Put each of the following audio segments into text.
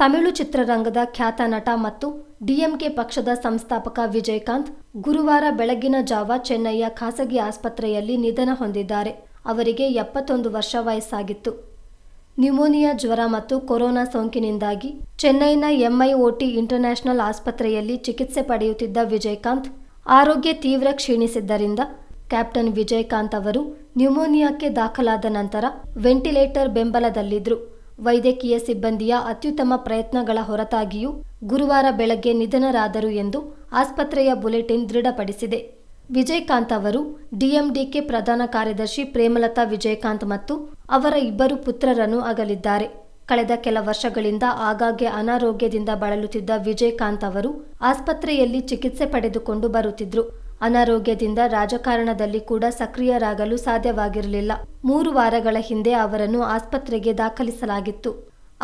ತಮಿಳು ಚಿತ್ರರಂಗದ ಖ್ಯಾತ ನಟ ಮತ್ತು ಡಿಎಂಕೆ ಪಕ್ಷದ ಸಂಸ್ಥಾಪಕ ವಿಜಯಕಾಂತ್ ಗುರುವಾರ ಬೆಳಗಿನ ಜಾವ ಚೆನ್ನೈಯ ಖಾಸಗಿ ಆಸ್ಪತ್ರೆಯಲ್ಲಿ ನಿಧನ ಹೊಂದಿದ್ದಾರೆ ಅವರಿಗೆ ಎಪ್ಪತ್ತೊಂದು ವರ್ಷ ವಯಸ್ಸಾಗಿತ್ತು ನ್ಯುಮೋನಿಯಾ ಜ್ವರ ಮತ್ತು ಕೊರೋನಾ ಸೋಂಕಿನಿಂದಾಗಿ ಚೆನ್ನೈನ ಎಂಐಒಟಿ ಇಂಟರ್ನ್ಯಾಷನಲ್ ಆಸ್ಪತ್ರೆಯಲ್ಲಿ ಚಿಕಿತ್ಸೆ ಪಡೆಯುತ್ತಿದ್ದ ವಿಜಯಕಾಂತ್ ಆರೋಗ್ಯ ತೀವ್ರ ಕ್ಷೀಣಿಸಿದ್ದರಿಂದ ಕ್ಯಾಪ್ಟನ್ ವಿಜಯಕಾಂತ್ ಅವರು ನ್ಯುಮೋನಿಯಾಕ್ಕೆ ದಾಖಲಾದ ನಂತರ ವೆಂಟಿಲೇಟರ್ ಬೆಂಬಲದಲ್ಲಿದ್ದರು ವೈದ್ಯಕೀಯ ಸಿಬ್ಬಂದಿಯ ಅತ್ಯುತ್ತಮ ಪ್ರಯತ್ನಗಳ ಹೊರತಾಗಿಯೂ ಗುರುವಾರ ಬೆಳಗ್ಗೆ ನಿಧನರಾದರು ಎಂದು ಆಸ್ಪತ್ರೆಯ ಬುಲೆಟಿನ್ ದೃಢಪಡಿಸಿದೆ ವಿಜಯಕಾಂತ್ ಅವರು ಡಿಎಂಡಿಕೆ ಪ್ರಧಾನ ಕಾರ್ಯದರ್ಶಿ ಪ್ರೇಮಲತಾ ವಿಜಯಕಾಂತ್ ಮತ್ತು ಅವರ ಇಬ್ಬರು ಪುತ್ರರನ್ನು ಅಗಲಿದ್ದಾರೆ ಕಳೆದ ಕೆಲ ವರ್ಷಗಳಿಂದ ಆಗಾಗ್ಗೆ ಅನಾರೋಗ್ಯದಿಂದ ಬಳಲುತ್ತಿದ್ದ ವಿಜಯಕಾಂತ್ ಅವರು ಆಸ್ಪತ್ರೆಯಲ್ಲಿ ಚಿಕಿತ್ಸೆ ಪಡೆದುಕೊಂಡು ಬರುತ್ತಿದ್ದರು ಅನಾರೋಗ್ಯದಿಂದ ರಾಜಕಾರಣದಲ್ಲಿ ಕೂಡ ಸಕ್ರಿಯರಾಗಲು ಸಾಧ್ಯವಾಗಿರಲಿಲ್ಲ ಮೂರು ವಾರಗಳ ಹಿಂದೆ ಅವರನ್ನು ಆಸ್ಪತ್ರೆಗೆ ದಾಖಲಿಸಲಾಗಿತ್ತು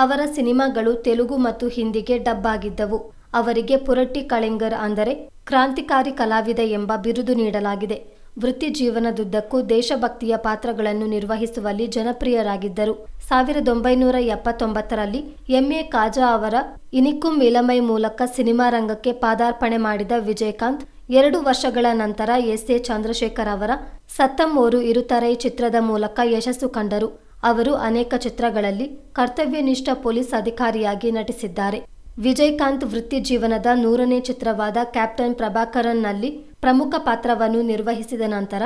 ಅವರ ಸಿನಿಮಾಗಳು ತೆಲುಗು ಮತ್ತು ಹಿಂದಿಗೆ ಡಬ್ ಆಗಿದ್ದವು ಅವರಿಗೆ ಪುರಟ್ಟಿ ಕಳೆಂಗರ್ ಅಂದರೆ ಕ್ರಾಂತಿಕಾರಿ ಕಲಾವಿದ ಎಂಬ ಬಿರುದು ನೀಡಲಾಗಿದೆ ವೃತ್ತಿ ಜೀವನದುದ್ದಕ್ಕೂ ದೇಶಭಕ್ತಿಯ ಪಾತ್ರಗಳನ್ನು ನಿರ್ವಹಿಸುವಲ್ಲಿ ಜನಪ್ರಿಯರಾಗಿದ್ದರು ಸಾವಿರದ ಒಂಬೈನೂರ ಎಪ್ಪತ್ತೊಂಬತ್ತರಲ್ಲಿ ಎಂಎ ಕಾಜಾ ಅವರ ಇನಿಕುಂ ಇಲಮೈ ಮೂಲಕ ಸಿನಿಮಾ ರಂಗಕ್ಕೆ ಪಾದಾರ್ಪಣೆ ಮಾಡಿದ ವಿಜಯಕಾಂತ್ ಎರಡು ವರ್ಷಗಳ ನಂತರ ಎಸ್ ಎ ಚಂದ್ರಶೇಖರ್ ಅವರ ಸತ್ತಮ್ಮೋರು ಇರುತರೆ ಚಿತ್ರದ ಮೂಲಕ ಯಶಸ್ಸು ಕಂಡರು ಅವರು ಅನೇಕ ಚಿತ್ರಗಳಲ್ಲಿ ಕರ್ತವ್ಯನಿಷ್ಠ ಪೊಲೀಸ್ ಅಧಿಕಾರಿಯಾಗಿ ನಟಿಸಿದ್ದಾರೆ ವಿಜಯಕಾಂತ್ ವೃತ್ತಿ ಜೀವನದ ನೂರನೇ ಚಿತ್ರವಾದ ಕ್ಯಾಪ್ಟನ್ ಪ್ರಭಾಕರನ್ನಲ್ಲಿ ಪ್ರಮುಖ ಪಾತ್ರವನ್ನು ನಿರ್ವಹಿಸಿದ ನಂತರ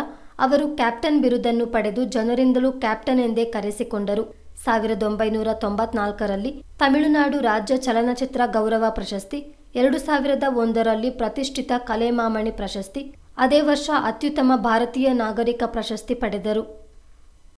ಅವರು ಕ್ಯಾಪ್ಟನ್ ಬಿರುದನ್ನು ಪಡೆದು ಜನರಿಂದಲೂ ಕ್ಯಾಪ್ಟನ್ ಎಂದೇ ಕರೆಸಿಕೊಂಡರು ಸಾವಿರದ ಒಂಬೈನೂರ ತೊಂಬತ್ನಾಲ್ಕರಲ್ಲಿ ತಮಿಳುನಾಡು ರಾಜ್ಯ ಚಲನಚಿತ್ರ ಗೌರವ ಪ್ರಶಸ್ತಿ ಎರಡು ಸಾವಿರದ ಒಂದರಲ್ಲಿ ಪ್ರತಿಷ್ಠಿತ ಕಲೆಮಾಮಣಿ ಪ್ರಶಸ್ತಿ ಅದೇ ವರ್ಷ ಅತ್ಯುತ್ತಮ ಭಾರತೀಯ ನಾಗರಿಕ ಪ್ರಶಸ್ತಿ ಪಡೆದರು